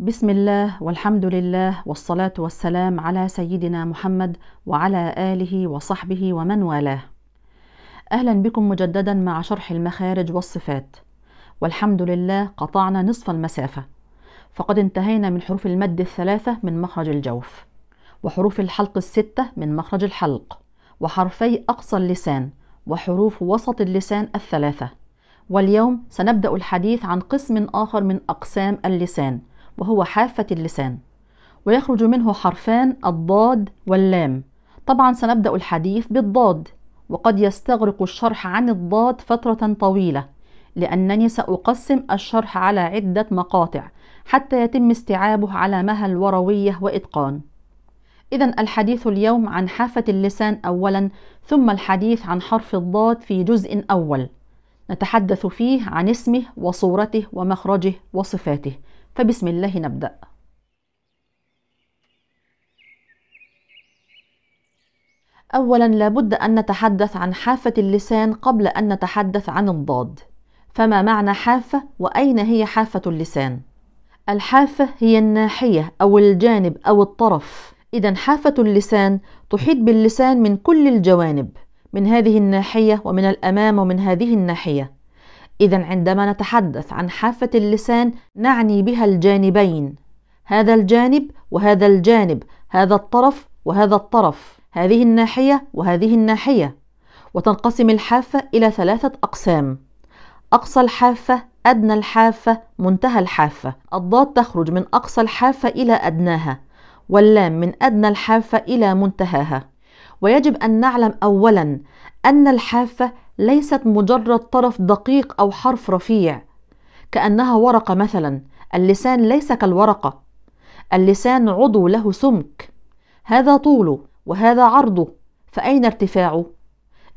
بسم الله والحمد لله والصلاة والسلام على سيدنا محمد وعلى آله وصحبه ومن والاه. أهلا بكم مجددا مع شرح المخارج والصفات. والحمد لله قطعنا نصف المسافة، فقد انتهينا من حروف المد الثلاثة من مخرج الجوف، وحروف الحلق الستة من مخرج الحلق، وحرفي أقصى اللسان، وحروف وسط اللسان الثلاثة. واليوم سنبدأ الحديث عن قسم آخر من أقسام اللسان. وهو حافة اللسان ويخرج منه حرفان الضاد واللام طبعا سنبدأ الحديث بالضاد وقد يستغرق الشرح عن الضاد فترة طويلة لأنني سأقسم الشرح على عدة مقاطع حتى يتم استيعابه على مهل وروية وإتقان إذا الحديث اليوم عن حافة اللسان أولا ثم الحديث عن حرف الضاد في جزء أول نتحدث فيه عن اسمه وصورته ومخرجه وصفاته فبسم الله نبدأ أولا لابد أن نتحدث عن حافة اللسان قبل أن نتحدث عن الضاد فما معنى حافة وأين هي حافة اللسان؟ الحافة هي الناحية أو الجانب أو الطرف إذا حافة اللسان تحيط باللسان من كل الجوانب من هذه الناحية ومن الأمام ومن هذه الناحية إذا عندما نتحدث عن حافة اللسان نعني بها الجانبين هذا الجانب وهذا الجانب هذا الطرف وهذا الطرف هذه الناحية وهذه الناحية وتنقسم الحافة إلى ثلاثة أقسام أقصى الحافة أدنى الحافة منتهى الحافة الضاد تخرج من أقصى الحافة إلى أدناها واللام من أدنى الحافة إلى منتهاها ويجب أن نعلم أولا أن الحافة ليست مجرد طرف دقيق أو حرف رفيع كأنها ورقة مثلا اللسان ليس كالورقة اللسان عضو له سمك هذا طوله وهذا عرضه فأين ارتفاعه؟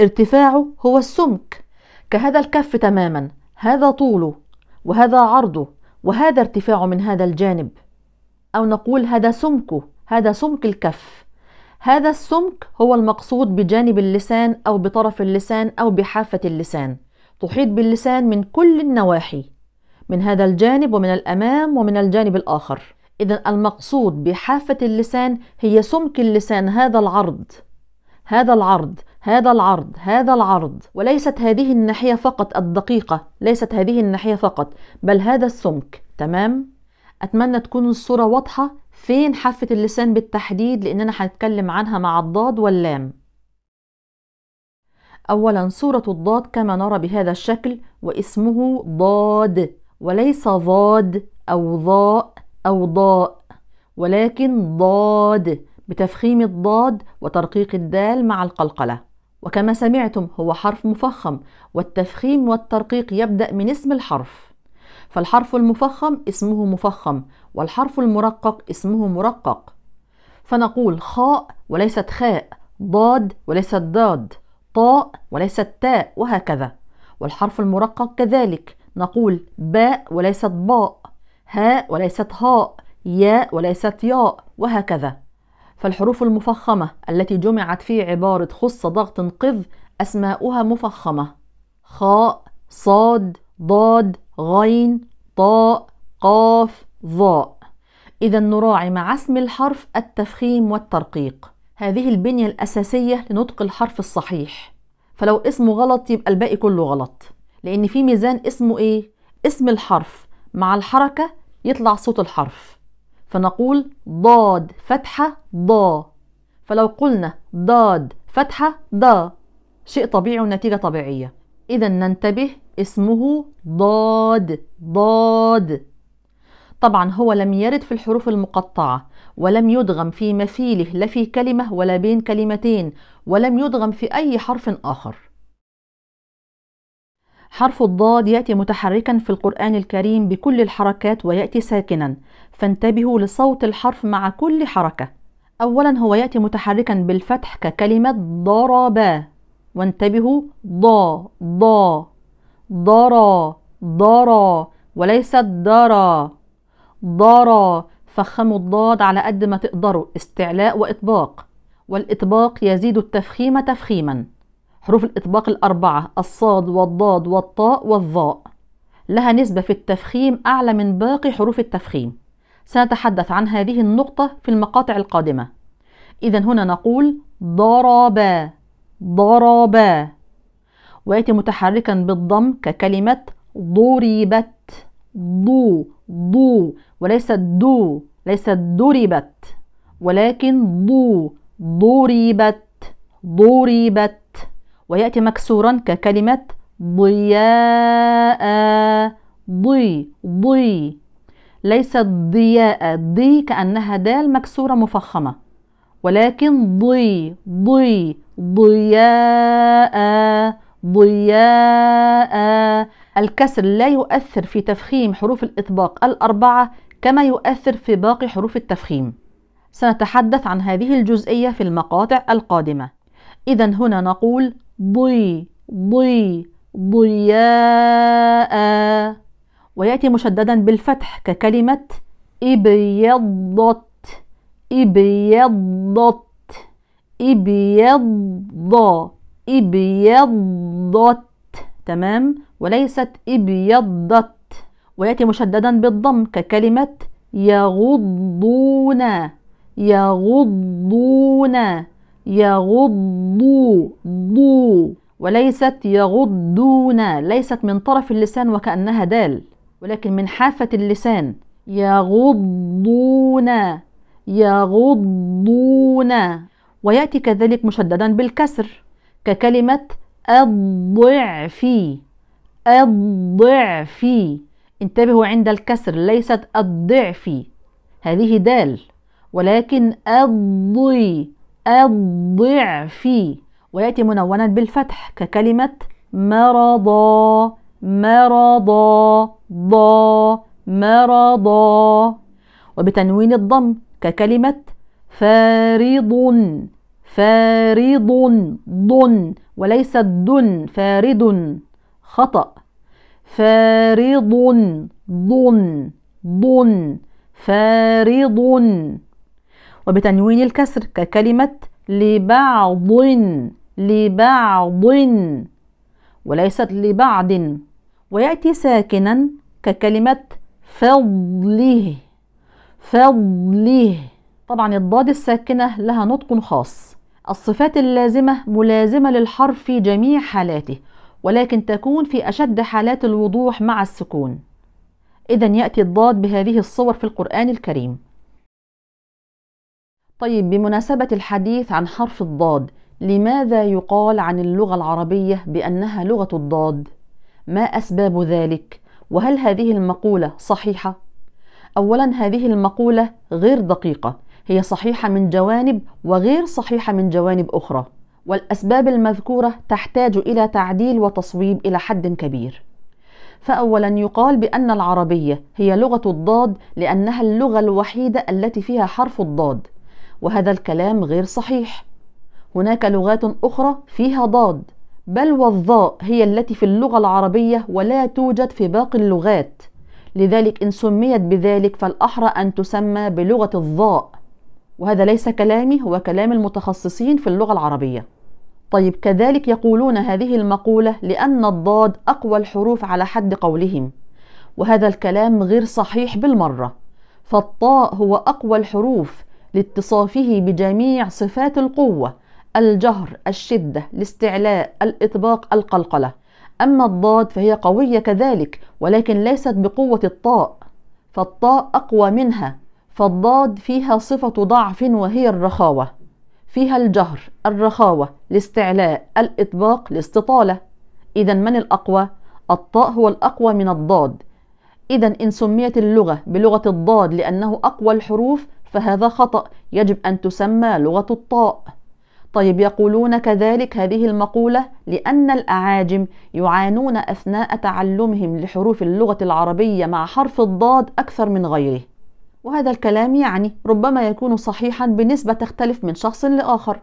ارتفاعه هو السمك كهذا الكف تماما هذا طوله وهذا عرضه وهذا ارتفاعه من هذا الجانب أو نقول هذا سمكه هذا سمك الكف هذا السمك هو المقصود بجانب اللسان أو بطرف اللسان أو بحافة اللسان تحيط باللسان من كل النواحي من هذا الجانب ومن الأمام ومن الجانب الآخر إذا المقصود بحافة اللسان هي سمك اللسان هذا العرض هذا العرض هذا العرض هذا العرض وليست هذه الناحية فقط الدقيقة ليست هذه الناحية فقط بل هذا السمك تمام أتمنى تكون الصورة واضحة فين حافة اللسان بالتحديد لأننا هنتكلم عنها مع الضاد واللام أولا صورة الضاد كما نرى بهذا الشكل واسمه ضاد وليس ضاد أو ضاء أو ضاء ولكن ضاد بتفخيم الضاد وترقيق الدال مع القلقلة وكما سمعتم هو حرف مفخم والتفخيم والترقيق يبدأ من اسم الحرف فالحرف المفخم اسمه مفخم والحرف المرقق اسمه مرقق فنقول خاء وليست خاء ضاد وليست ضاد طاء وليست تاء وهكذا والحرف المرقق كذلك نقول باء وليست باء هاء وليست هاء ياء وليست ياء وهكذا فالحروف المفخمة التي جمعت في عبارة خص ضغط قذ أسماؤها مفخمة خاء صاد ضاد غين طاء قاف ظاء إذا نراعي مع اسم الحرف التفخيم والترقيق هذه البنية الأساسية لنطق الحرف الصحيح فلو اسمه غلط يبقى الباقي كله غلط لأن في ميزان اسمه إيه؟ اسم الحرف مع الحركة يطلع صوت الحرف فنقول ضاد فتحة ضا فلو قلنا ضاد فتحة ضا شيء طبيعي ونتيجة طبيعية إذا ننتبه اسمه ضاد ضاد طبعا هو لم يرد في الحروف المقطعة ولم يدغم في مثيله لا في كلمة ولا بين كلمتين ولم يدغم في أي حرف آخر حرف الضاد يأتي متحركا في القرآن الكريم بكل الحركات ويأتي ساكنا فانتبهوا لصوت الحرف مع كل حركة أولا هو يأتي متحركا بالفتح ككلمة ضربا وانتبهوا ضا ضا ضرا ضرا وليست درى ضرا فخموا الضاد على قد ما تقدروا استعلاء وإطباق والإطباق يزيد التفخيم تفخيما حروف الإطباق الأربعة الصاد والضاد والطاء والظاء لها نسبة في التفخيم أعلى من باقي حروف التفخيم سنتحدث عن هذه النقطة في المقاطع القادمة إذا هنا نقول ضربا ضربا ويأتي متحركا بالضم ككلمة ضربت ضو ضو وليست دو ليست ضربت ولكن ضو ضربت ضربت ويأتي مكسورا ككلمة ضياء ضي ضي ليست ضياء ضي كأنها دال مكسورة مفخمة ولكن ضي ضي ضياء ضياء الكسر لا يؤثر في تفخيم حروف الإطباق الأربعة كما يؤثر في باقي حروف التفخيم سنتحدث عن هذه الجزئية في المقاطع القادمة إذا هنا نقول ضي ضي ضياء ويأتي مشددا بالفتح ككلمة إبيضت ابيضت ابيض ابيضت تمام وليست ابيضت وياتي مشددا بالضم ككلمه يغضون يغضون يغضوا ضو وليست يغضون ليست من طرف اللسان وكأنها دال ولكن من حافة اللسان يغضون يغضون ويأتي كذلك مشددا بالكسر ككلمة الضعف الضعف انتبهوا عند الكسر ليست الضعف هذه دال ولكن الضي الضعف ويأتي منونا بالفتح ككلمة مرضى مرضى ضا مرضى وبتنوين الضم ككلمة فارض فارض ضن وليس دن فارد خطأ فارض ضن ضن فارض وبتنوين الكسر ككلمة لبعض لبعض وليست لبعض ويأتي ساكنا ككلمة فضله فضله طبعا الضاد الساكنة لها نطق خاص الصفات اللازمة ملازمة للحرف في جميع حالاته ولكن تكون في أشد حالات الوضوح مع السكون إذا يأتي الضاد بهذه الصور في القرآن الكريم طيب بمناسبة الحديث عن حرف الضاد لماذا يقال عن اللغة العربية بأنها لغة الضاد؟ ما أسباب ذلك؟ وهل هذه المقولة صحيحة؟ أولا هذه المقولة غير دقيقة هي صحيحة من جوانب وغير صحيحة من جوانب أخرى والأسباب المذكورة تحتاج إلى تعديل وتصويب إلى حد كبير فأولا يقال بأن العربية هي لغة الضاد لأنها اللغة الوحيدة التي فيها حرف الضاد وهذا الكلام غير صحيح هناك لغات أخرى فيها ضاد بل والضاء هي التي في اللغة العربية ولا توجد في باقي اللغات لذلك إن سميت بذلك فالأحرى أن تسمى بلغة الضاء وهذا ليس كلامي هو كلام المتخصصين في اللغة العربية طيب كذلك يقولون هذه المقولة لأن الضاد أقوى الحروف على حد قولهم وهذا الكلام غير صحيح بالمرة فالطاء هو أقوى الحروف لاتصافه بجميع صفات القوة الجهر الشدة الاستعلاء الإطباق القلقلة أما الضاد فهي قوية كذلك ولكن ليست بقوة الطاء فالطاء أقوى منها فالضاد فيها صفة ضعف وهي الرخاوة فيها الجهر الرخاوة الاستعلاء الإطباق الاستطالة إذا من الأقوى؟ الطاء هو الأقوى من الضاد إذا إن سميت اللغة بلغة الضاد لأنه أقوى الحروف فهذا خطأ يجب أن تسمى لغة الطاء طيب يقولون كذلك هذه المقولة لأن الأعاجم يعانون أثناء تعلمهم لحروف اللغة العربية مع حرف الضاد أكثر من غيره وهذا الكلام يعني ربما يكون صحيحا بنسبة تختلف من شخص لآخر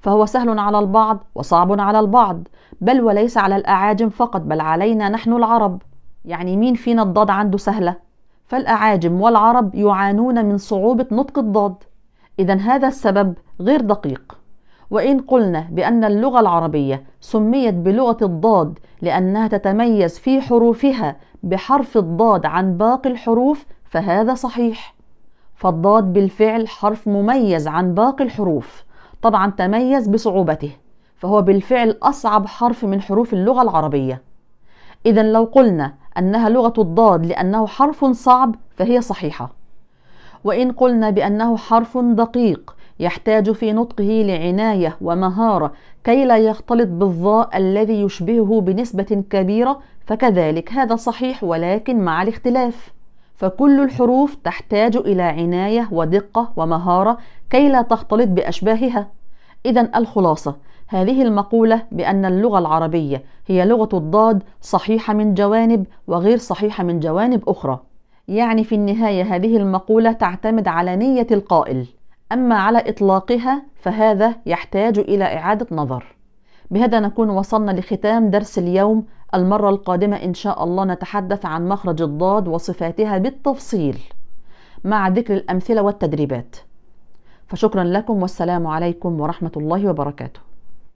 فهو سهل على البعض وصعب على البعض بل وليس على الأعاجم فقط بل علينا نحن العرب يعني مين فينا الضاد عنده سهلة فالأعاجم والعرب يعانون من صعوبة نطق الضاد إذا هذا السبب غير دقيق وإن قلنا بأن اللغة العربية سميت بلغة الضاد لأنها تتميز في حروفها بحرف الضاد عن باقي الحروف فهذا صحيح فالضاد بالفعل حرف مميز عن باقي الحروف طبعا تميز بصعوبته فهو بالفعل أصعب حرف من حروف اللغة العربية إذا لو قلنا أنها لغة الضاد لأنه حرف صعب فهي صحيحة وإن قلنا بأنه حرف دقيق يحتاج في نطقه لعناية ومهارة كي لا يختلط بالظاء الذي يشبهه بنسبة كبيرة فكذلك هذا صحيح ولكن مع الاختلاف فكل الحروف تحتاج إلى عناية ودقة ومهارة كي لا تختلط بأشباهها إذا الخلاصة هذه المقولة بأن اللغة العربية هي لغة الضاد صحيحة من جوانب وغير صحيحة من جوانب أخرى يعني في النهاية هذه المقولة تعتمد على نية القائل أما على إطلاقها فهذا يحتاج إلى إعادة نظر بهذا نكون وصلنا لختام درس اليوم المرة القادمة إن شاء الله نتحدث عن مخرج الضاد وصفاتها بالتفصيل مع ذكر الأمثلة والتدريبات فشكرا لكم والسلام عليكم ورحمة الله وبركاته